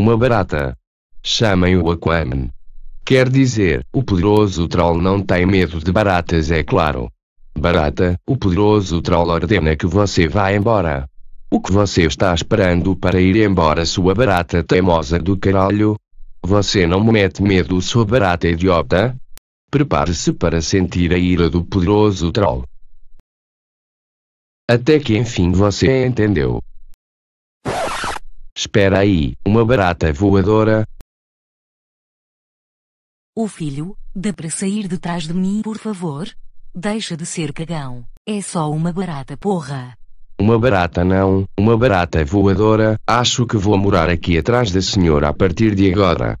uma barata. Chamem-o Aquaman. Quer dizer, o poderoso troll não tem medo de baratas, é claro. Barata, o poderoso troll ordena que você vá embora. O que você está esperando para ir embora, sua barata teimosa do caralho? Você não me mete medo, sua barata idiota? Prepare-se para sentir a ira do poderoso troll. Até que enfim você entendeu. Espera aí, uma barata voadora? O filho, dá para sair de trás de mim, por favor? Deixa de ser cagão. É só uma barata, porra. Uma barata não, uma barata voadora. Acho que vou morar aqui atrás da senhora a partir de agora.